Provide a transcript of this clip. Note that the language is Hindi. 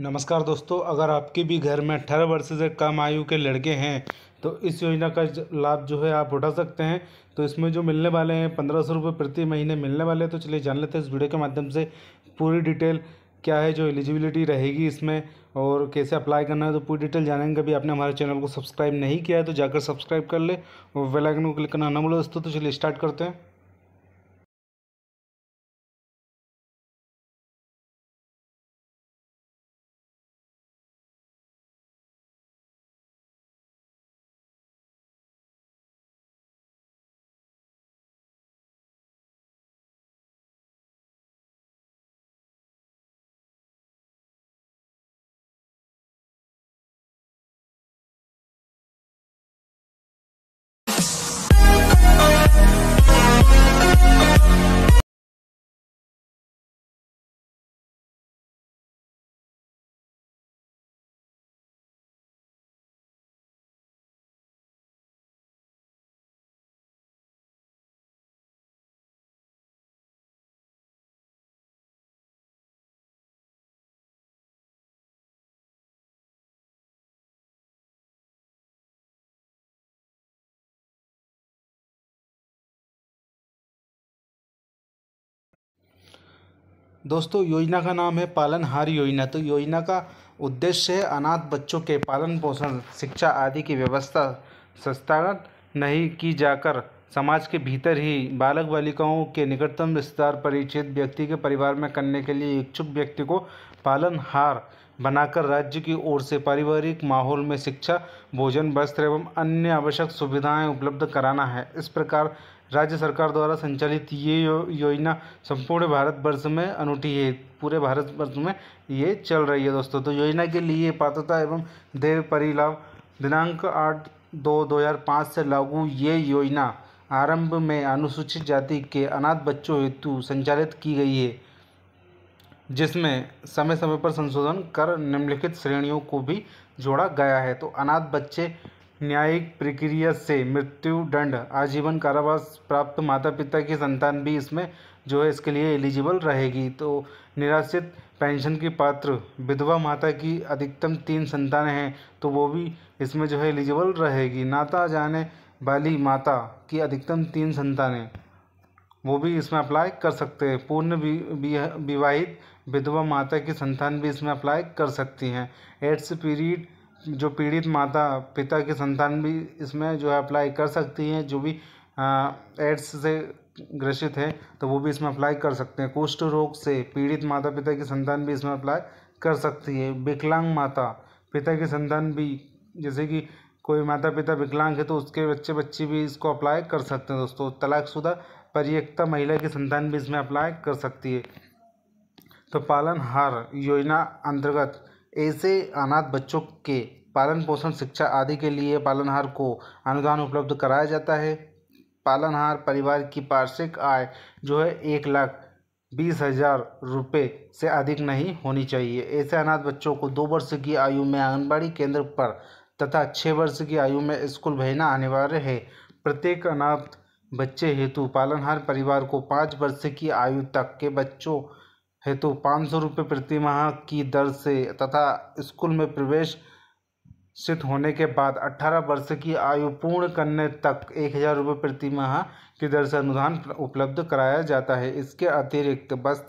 नमस्कार दोस्तों अगर आपके भी घर में अठारह वर्ष से कम आयु के लड़के हैं तो इस योजना का लाभ जो है आप उठा सकते हैं तो इसमें जो मिलने वाले हैं पंद्रह सौ रुपये प्रति महीने मिलने वाले हैं तो चलिए जान लेते हैं इस वीडियो के माध्यम से पूरी डिटेल क्या है जो एलिजिबिलिटी रहेगी इसमें और कैसे अप्लाई करना है तो पूरी डिटेल जानेंगे कभी आपने हमारे चैनल को सब्सक्राइब नहीं किया है तो जाकर सब्सक्राइब कर ले और बेलाइकन को क्लिक करना ना बोलो दोस्तों तो चलिए स्टार्ट करते हैं दोस्तों योजना का नाम है पालनहार योजना तो योजना का उद्देश्य है अनाथ बच्चों के पालन पोषण शिक्षा आदि की व्यवस्था संस्थागत नहीं की जाकर समाज के भीतर ही बालक बालिकाओं के निकटतम रिश्तेदार परिचित व्यक्ति के परिवार में करने के लिए इच्छुक व्यक्ति को पालनहार बनाकर राज्य की ओर से पारिवारिक माहौल में शिक्षा भोजन वस्त्र एवं अन्य आवश्यक सुविधाएं उपलब्ध कराना है इस प्रकार राज्य सरकार द्वारा संचालित ये यो, योजना संपूर्ण भारतवर्ष में अनूठी है पूरे भारतवर्ष में ये चल रही है दोस्तों तो योजना के लिए पात्रता एवं देव परिलाभ दिनांक आठ दो दो हज़ार पाँच से लागू ये योजना आरंभ में अनुसूचित जाति के अनाथ बच्चों हेतु संचालित की गई है जिसमें समय समय पर संशोधन कर निम्नलिखित श्रेणियों को भी जोड़ा गया है तो अनाथ बच्चे न्यायिक प्रक्रिया से मृत्यु दंड आजीवन कारावास प्राप्त माता पिता की संतान भी इसमें जो है इसके लिए एलिजिबल रहेगी तो निराश्रित पेंशन की पात्र विधवा माता की अधिकतम तीन संतान हैं तो वो भी इसमें जो है एलिजिबल रहेगी नाता जाने वाली माता की अधिकतम तीन संतानें वो भी इसमें अप्लाई कर सकते हैं पूर्ण विवाहित विधवा माता की संतान भी इसमें अप्लाई कर सकती हैं एड्स पीरियड जो पीड़ित माता पिता की संतान भी इसमें जो है अप्लाई कर सकती हैं जो भी एड्स से ग्रसित है तो वो भी इसमें अप्लाई कर सकते हैं कुष्ठ रोग से पीड़ित माता पिता की संतान भी इसमें अप्लाई कर सकती है विकलांग माता पिता की संतान भी जैसे कि कोई माता पिता विकलांग है तो उसके बच्चे बच्ची भी इसको अप्लाई कर सकते हैं दोस्तों तलाकशुदा परियक्ता महिला की संतान भी इसमें अप्लाई कर सकती है तो पालन हार योजना अंतर्गत ऐसे अनाथ बच्चों के पालन पोषण शिक्षा आदि के लिए पालनहार को अनुदान उपलब्ध कराया जाता है पालनहार परिवार की वार्षिक आय जो है एक लाख बीस हजार रुपये से अधिक नहीं होनी चाहिए ऐसे अनाथ बच्चों को दो वर्ष की आयु में आंगनबाड़ी केंद्र पर तथा छः वर्ष की आयु में स्कूल भेजना अनिवार्य है प्रत्येक अनाथ बच्चे हेतु पालनहार परिवार को पाँच वर्ष की आयु तक के बच्चों हेतु पाँच सौ रुपये प्रतिमाह की दर से तथा स्कूल में प्रवेश सिद्ध होने के बाद अठारह वर्ष की आयु पूर्ण करने तक एक हज़ार रुपये प्रतिमाह की दर से अनुदान उपलब्ध कराया जाता है इसके अतिरिक्त बस